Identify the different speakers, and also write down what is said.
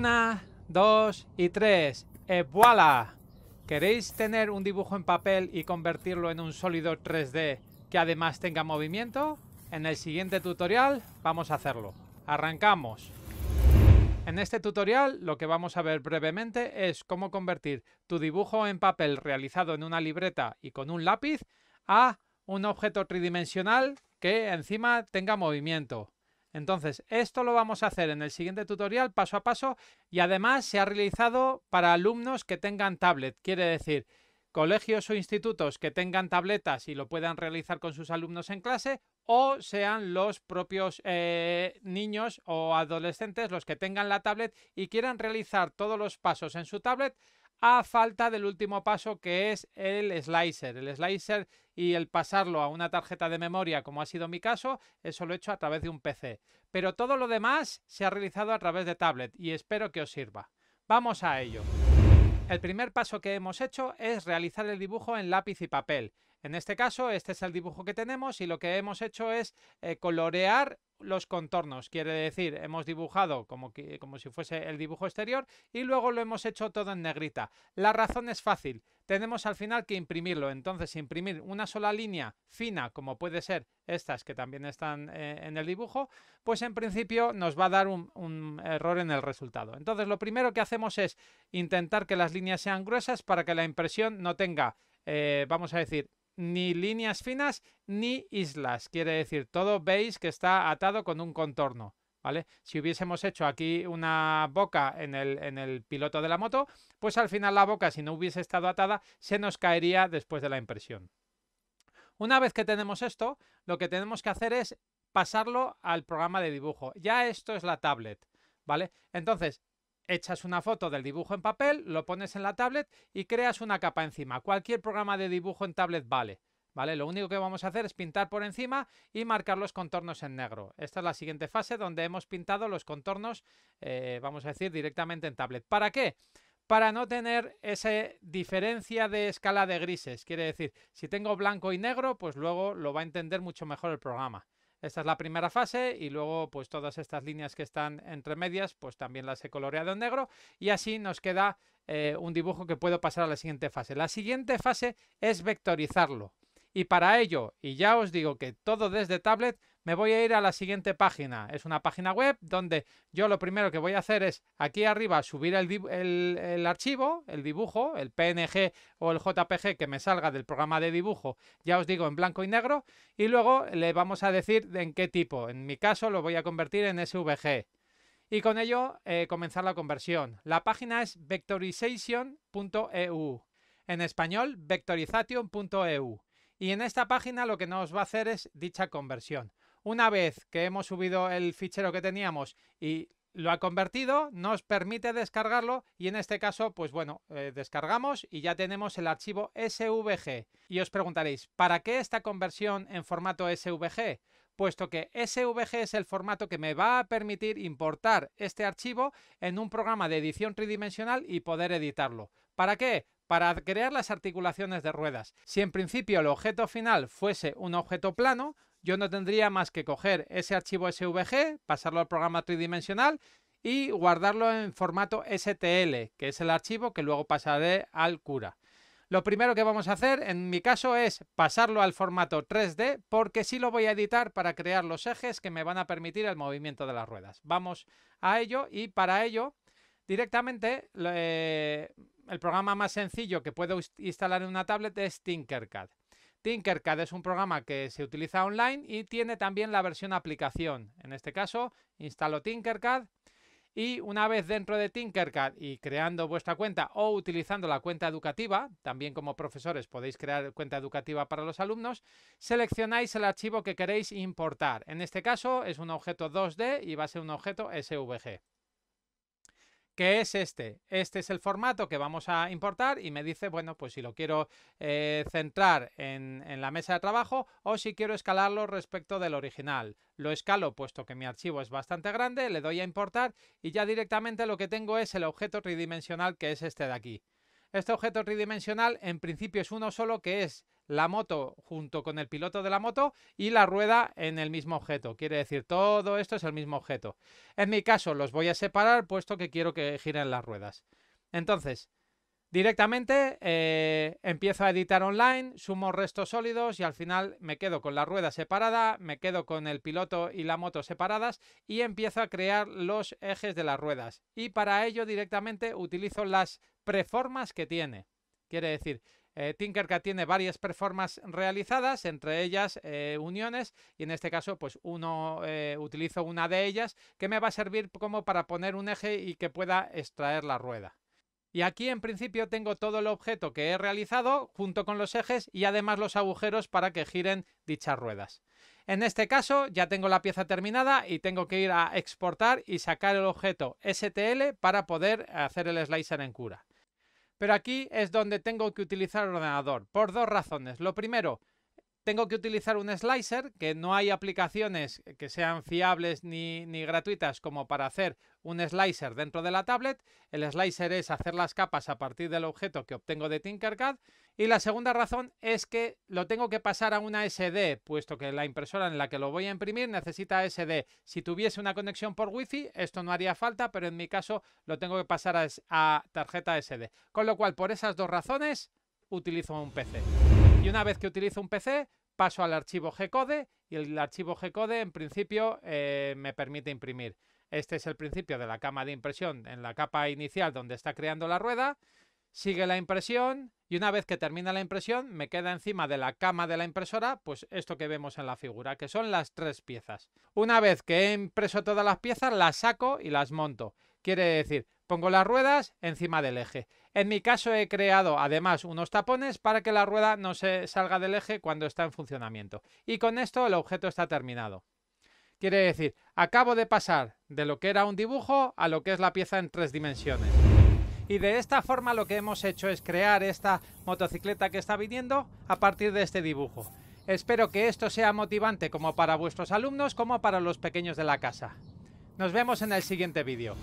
Speaker 1: Una, dos y tres. ¡E ¿Queréis tener un dibujo en papel y convertirlo en un sólido 3D que además tenga movimiento? En el siguiente tutorial vamos a hacerlo. ¡Arrancamos! En este tutorial lo que vamos a ver brevemente es cómo convertir tu dibujo en papel realizado en una libreta y con un lápiz a un objeto tridimensional que encima tenga movimiento. Entonces, esto lo vamos a hacer en el siguiente tutorial paso a paso y además se ha realizado para alumnos que tengan tablet, quiere decir colegios o institutos que tengan tabletas y lo puedan realizar con sus alumnos en clase o sean los propios eh, niños o adolescentes los que tengan la tablet y quieran realizar todos los pasos en su tablet, a falta del último paso que es el slicer. El slicer y el pasarlo a una tarjeta de memoria, como ha sido mi caso, eso lo he hecho a través de un PC. Pero todo lo demás se ha realizado a través de tablet y espero que os sirva. Vamos a ello. El primer paso que hemos hecho es realizar el dibujo en lápiz y papel. En este caso, este es el dibujo que tenemos y lo que hemos hecho es eh, colorear los contornos, quiere decir, hemos dibujado como, que, como si fuese el dibujo exterior y luego lo hemos hecho todo en negrita. La razón es fácil, tenemos al final que imprimirlo, entonces imprimir una sola línea fina, como puede ser estas que también están eh, en el dibujo, pues en principio nos va a dar un, error en el resultado. Entonces lo primero que hacemos es intentar que las líneas sean gruesas para que la impresión no tenga eh, vamos a decir, ni líneas finas ni islas. Quiere decir, todo veis que está atado con un contorno. ¿Vale? Si hubiésemos hecho aquí una boca en el, en el piloto de la moto, pues al final la boca, si no hubiese estado atada, se nos caería después de la impresión. Una vez que tenemos esto, lo que tenemos que hacer es pasarlo al programa de dibujo. Ya esto es la tablet, ¿vale? Entonces, echas una foto del dibujo en papel, lo pones en la tablet y creas una capa encima. Cualquier programa de dibujo en tablet vale. ¿Vale? Lo único que vamos a hacer es pintar por encima y marcar los contornos en negro. Esta es la siguiente fase donde hemos pintado los contornos, eh, vamos a decir, directamente en tablet. ¿Para qué? Para no tener esa diferencia de escala de grises. Quiere decir, si tengo blanco y negro, pues luego lo va a entender mucho mejor el programa. Esta es la primera fase y luego pues todas estas líneas que están entre medias pues también las he coloreado en negro y así nos queda eh, un dibujo que puedo pasar a la siguiente fase. La siguiente fase es vectorizarlo. Y para ello, y ya os digo que todo desde tablet, me voy a ir a la siguiente página. Es una página web donde yo lo primero que voy a hacer es aquí arriba subir el, archivo, el dibujo, el PNG o el JPG que me salga del programa de dibujo, ya os digo, en blanco y negro. Y luego le vamos a decir en qué tipo. En mi caso lo voy a convertir en SVG. Y con ello eh, comenzar la conversión. La página es vectorization.eu. En español, vectorization.eu. Y en esta página lo que nos va a hacer es dicha conversión. Una vez que hemos subido el fichero que teníamos y lo ha convertido, nos permite descargarlo y en este caso, pues bueno, eh, descargamos y ya tenemos el archivo SVG. Y os preguntaréis, ¿para qué esta conversión en formato SVG? Puesto que SVG es el formato que me va a permitir importar este archivo en un programa de edición tridimensional y poder editarlo. ¿Para qué? para crear las articulaciones de ruedas. Si en principio el objeto final fuese un objeto plano, yo no tendría más que coger ese archivo SVG, pasarlo al programa tridimensional y guardarlo en formato STL, que es el archivo que luego pasaré al cura. Lo primero que vamos a hacer, en mi caso, es pasarlo al formato 3D, porque sí lo voy a editar para crear los ejes que me van a permitir el movimiento de las ruedas. Vamos a ello y para ello directamente eh, el programa más sencillo que puedo instalar en una tablet es Tinkercad. Tinkercad es un programa que se utiliza online y tiene también la versión aplicación. En este caso, instalo Tinkercad y una vez dentro de Tinkercad y creando vuestra cuenta o utilizando la cuenta educativa, también como profesores podéis crear cuenta educativa para los alumnos, seleccionáis el archivo que queréis importar. En este caso es un objeto 2D y va a ser un objeto SVG que es este. Este es el formato que vamos a importar y me dice, bueno, pues si lo quiero eh, centrar en, en la mesa de trabajo o si quiero escalarlo respecto del original. Lo escalo puesto que mi archivo es bastante grande, le doy a importar y ya directamente lo que tengo es el objeto tridimensional que es este de aquí. Este objeto tridimensional en principio es uno solo que es la moto junto con el piloto de la moto y la rueda en el mismo objeto. Quiere decir, todo esto es el mismo objeto. En mi caso, los voy a separar puesto que quiero que giren las ruedas. Entonces, directamente eh, empiezo a editar online, sumo restos sólidos y al final me quedo con la rueda separada, me quedo con el piloto y la moto separadas y empiezo a crear los ejes de las ruedas. Y para ello directamente utilizo las preformas que tiene. Quiere decir, eh, Tinkercad tiene varias performances realizadas, entre ellas eh, uniones, y en este caso pues uno eh, utilizo una de ellas que me va a servir como para poner un eje y que pueda extraer la rueda. Y aquí en principio tengo todo el objeto que he realizado junto con los ejes y además los agujeros para que giren dichas ruedas. En este caso ya tengo la pieza terminada y tengo que ir a exportar y sacar el objeto STL para poder hacer el slicer en cura. Pero aquí es donde tengo que utilizar el ordenador, por dos razones. Lo primero, tengo que utilizar un slicer, que no hay aplicaciones que sean fiables ni, gratuitas como para hacer un slicer dentro de la tablet. El slicer es hacer las capas a partir del objeto que obtengo de Tinkercad. Y la segunda razón es que lo tengo que pasar a una SD, puesto que la impresora en la que lo voy a imprimir necesita SD. Si tuviese una conexión por Wi-Fi, esto no haría falta, pero en mi caso lo tengo que pasar a, a tarjeta SD. Con lo cual, por esas dos razones, utilizo un PC. Y una vez que utilizo un PC, paso al archivo G-Code y el archivo G-Code en principio eh, me permite imprimir. Este es el principio de la cama de impresión en la capa inicial donde está creando la rueda. Sigue la impresión y una vez que termina la impresión me queda encima de la cama de la impresora pues esto que vemos en la figura que son las tres piezas. Una vez que he impreso todas las piezas las saco y las monto. Quiere decir, Pongo las ruedas encima del eje. En mi caso he creado además unos tapones para que la rueda no se salga del eje cuando está en funcionamiento. Y con esto el objeto está terminado. Quiere decir, acabo de pasar de lo que era un dibujo a lo que es la pieza en tres dimensiones. Y de esta forma lo que hemos hecho es crear esta motocicleta que está viniendo a partir de este dibujo. Espero que esto sea motivante como para vuestros alumnos como para los pequeños de la casa. Nos vemos en el siguiente vídeo.